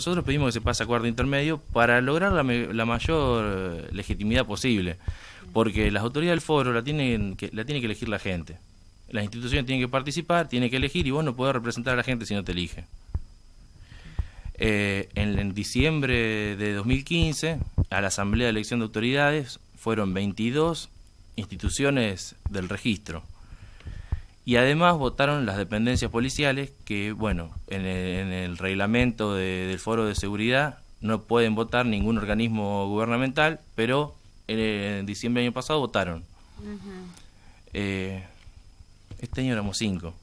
Nosotros pedimos que se pase a cuarto intermedio para lograr la, mayor eh, legitimidad posible, porque las autoridades del foro la tienen que, la tiene que elegir la gente. Las instituciones tienen que participar, tienen que elegir y vos no podés representar a la gente si no te elige. Eh, en, diciembre de 2015, a la Asamblea de Elección de Autoridades fueron 22 instituciones del registro y además votaron las dependencias policiales que, bueno, en el, reglamento del Foro de Seguridad no pueden votar ningún organismo gubernamental, pero en, diciembre del año pasado votaron. Eh, este año éramos cinco.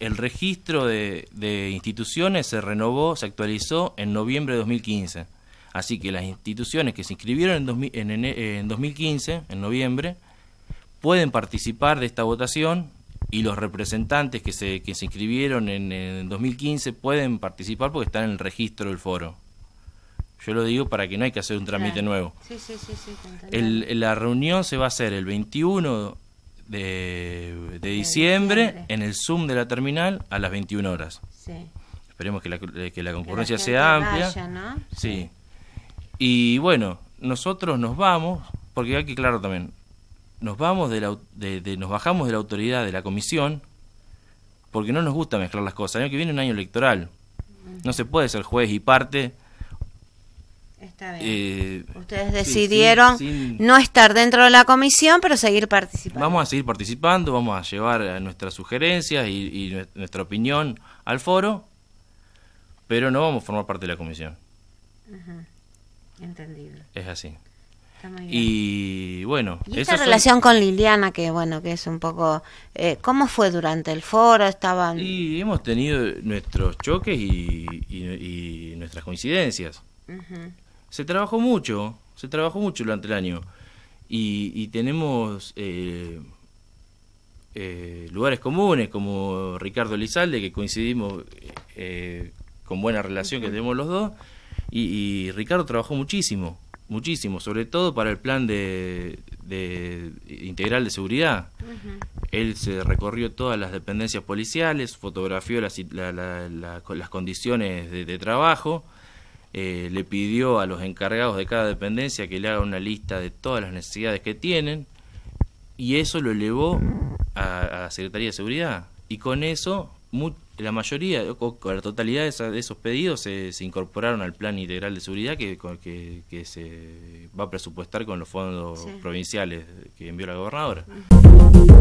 El registro de, instituciones se renovó, se actualizó en noviembre de 2015. Así que las instituciones que se inscribieron en, en, en, 2015, en noviembre, pueden participar de esta votación y los representantes que se, que se inscribieron en, 2015 pueden participar porque están en el registro del foro. Yo lo digo para que no hay que hacer un trámite nuevo. Sí, sí, sí, la reunión se va a hacer el 21 de, diciembre, en el Zoom de la terminal a las 21 horas. Esperemos que la, que la concurrencia sea amplia. sí. Y bueno, nosotros nos vamos, porque hay que claro también, nos, vamos de de, nos bajamos de la autoridad de la comisión porque no nos gusta mezclar las cosas. El año que viene un año electoral. No se puede ser juez y parte. Está bien. Eh, Ustedes decidieron no estar dentro de la comisión, pero seguir participando. Vamos a seguir participando, vamos a llevar nuestras sugerencias y, nuestra opinión al foro, pero no vamos a formar parte de la comisión. entendido Es así. Y bueno. esa relación con Liliana, que bueno, que es un poco. Eh, ¿Cómo fue durante el foro? Estaban. Y hemos tenido nuestros choques y, nuestras coincidencias. Se trabajó mucho, se trabajó mucho durante el año. Y, tenemos eh, eh, lugares comunes como Ricardo Lizalde, que coincidimos con buena relación que tenemos los dos. y Ricardo trabajó muchísimo muchísimo, sobre todo para el plan de, integral de seguridad. Él se recorrió todas las dependencias policiales, fotografió las, condiciones de, trabajo, eh, le pidió a los encargados de cada dependencia que le haga una lista de todas las necesidades que tienen y eso lo elevó a, a la Secretaría de Seguridad. Y con eso la mayoría, o, la totalidad de, esos pedidos eh, se, incorporaron al plan integral de seguridad que, que, se va a presupuestar con los fondos provinciales que envió la gobernadora.